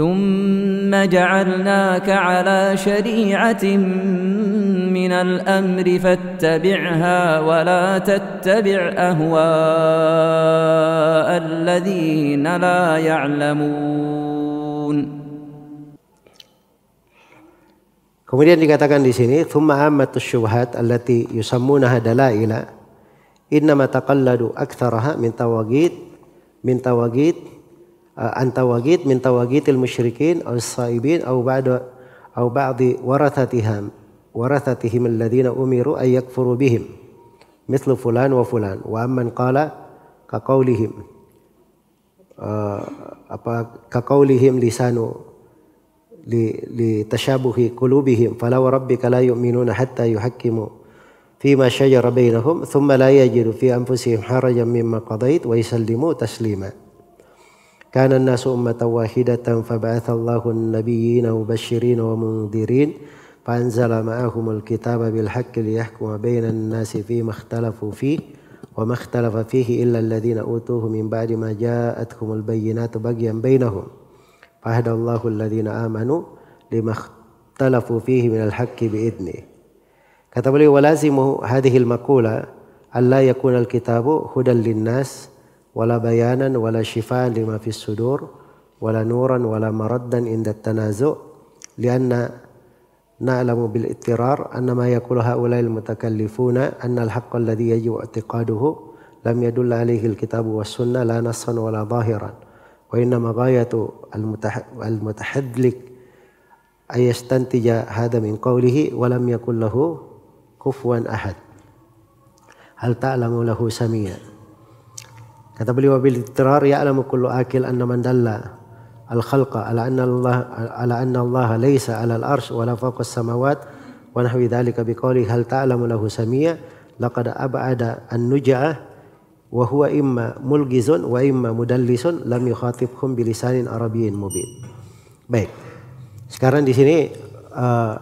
ثم جعلناك على شريعة من الأمر فاتبعها ولا تتبع أهواء الذين لا يعلمون. Kemudian dikatakan di sini, ثم عامة الشبهات التي يسمونها دلائل إنما تقلد أكثرها من تواجيد من تواجيد min عن musyrikin من saibin المشركين ba'da الصائبين ba'di warathatihim warathatihim alladziina umiru ay yakfuru bihim mithlu fulan wa fulan wa amman qala قال كقولهم apa kaqaulihim lisanu li li tashabuhi qulubihim fala wa rabbika la yu'minuna hatta yuhakkimu fima shajara bainahum thumma la yajidu fi anfusihim harajan mimma qadait wa yusallimu taslima كان الناس أمة واحدة فبعث الله النبيين مبشرين ومنذرين فأنزل معهم الكتاب بالحق ليحكم بين الناس فيما اختلفوا فيه وما اختلف فيه إلا الذين أوتوه من بعد ما جاءتهم البينات بغيا بينهم فهدى الله الذين آمنوا لما اختلفوا فيه من الحق بإذنه كتب لي ولازم هذه المقولة ألا يكون الكتاب هدى للناس ولا بيانا ولا شفاء لما في الصدور ولا نورا ولا مردا عند التنازع لأن نعلم بالاضطرار أن ما يقول هؤلاء المتكلفون أن الحق الذي يجب اعتقاده لم يدل عليه الكتاب والسنة لا نصا ولا ظاهرا وإنما غاية المتحدلك أن يستنتج هذا من قوله ولم يكن له كفوا أحد هل تعلم له سميا Kata beliau bil tirar ya'lamu kullu akil anna man dalla al khalqa ala anna Allah ala anna Allah laysa ala al arsh wala fawqa as samawat wa nahwi dhalika bi qawli hal ta'lamu lahu samia laqad ab'ada an nuja'a wa huwa imma mulgizun wa imma mudallisun lam yukhatibhum lisanin arabiyyin mubin. Baik. Sekarang di sini uh,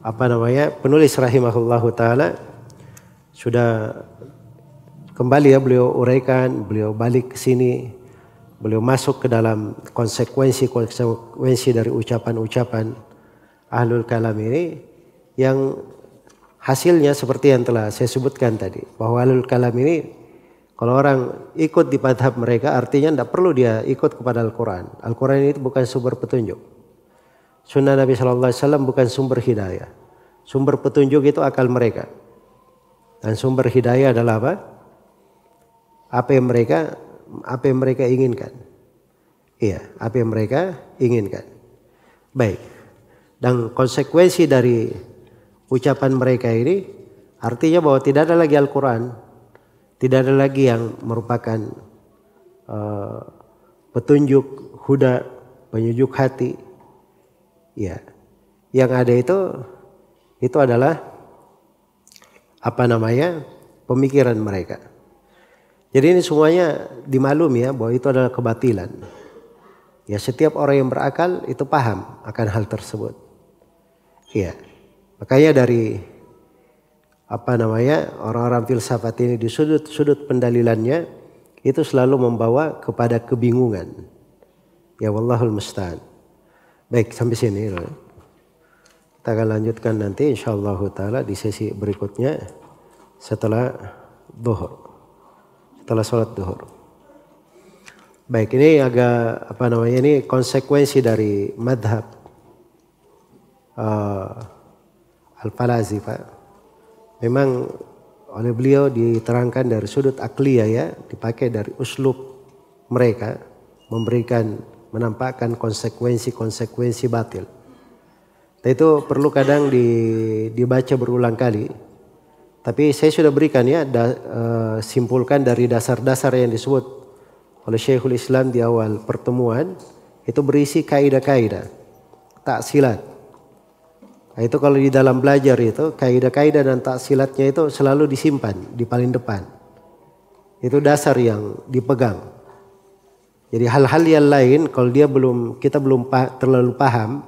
apa namanya? Penulis rahimahullahu taala sudah Kembali ya beliau uraikan, beliau balik ke sini, beliau masuk ke dalam konsekuensi-konsekuensi dari ucapan-ucapan ahlul kalam ini yang hasilnya seperti yang telah saya sebutkan tadi bahwa ahlul kalam ini kalau orang ikut di padhab mereka artinya tidak perlu dia ikut kepada Al-Quran. Al-Quran itu bukan sumber petunjuk. Sunnah Nabi Wasallam bukan sumber hidayah. Sumber petunjuk itu akal mereka. Dan sumber hidayah adalah apa? apa yang mereka apa yang mereka inginkan. Iya, apa yang mereka inginkan. Baik. Dan konsekuensi dari ucapan mereka ini artinya bahwa tidak ada lagi Al-Qur'an, tidak ada lagi yang merupakan uh, petunjuk huda, penyujuk hati. Ya. Yang ada itu itu adalah apa namanya? pemikiran mereka. Jadi ini semuanya dimaklum ya bahwa itu adalah kebatilan. Ya setiap orang yang berakal itu paham akan hal tersebut. Iya. Makanya dari apa namanya orang-orang filsafat ini di sudut-sudut pendalilannya itu selalu membawa kepada kebingungan. Ya wallahul musta'an. Baik, sampai sini. Kita akan lanjutkan nanti insyaallah taala di sesi berikutnya setelah zuhur telah sholat duhur. Baik, ini agak apa namanya ini konsekuensi dari madhab uh, Al-Falazi Pak. Memang oleh beliau diterangkan dari sudut akliya ya, dipakai dari uslub mereka memberikan menampakkan konsekuensi-konsekuensi batil. itu perlu kadang di, dibaca berulang kali. Tapi saya sudah berikan ya da, uh, simpulkan dari dasar-dasar yang disebut oleh Syekhul Islam di awal pertemuan itu berisi kaidah-kaidah taksilat. Nah, itu kalau di dalam belajar itu kaidah-kaidah dan taksilatnya itu selalu disimpan di paling depan. Itu dasar yang dipegang. Jadi hal-hal yang lain kalau dia belum kita belum terlalu paham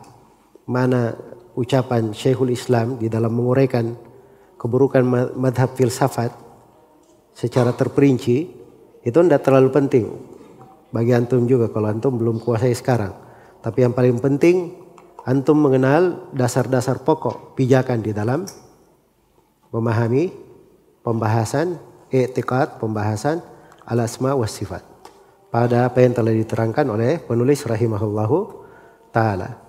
mana ucapan Syekhul Islam di dalam menguraikan keburukan madhab filsafat secara terperinci itu tidak terlalu penting bagi antum juga kalau antum belum kuasai sekarang. Tapi yang paling penting antum mengenal dasar-dasar pokok pijakan di dalam memahami pembahasan etikat pembahasan al-asma was sifat. Pada apa yang telah diterangkan oleh penulis rahimahullahu taala.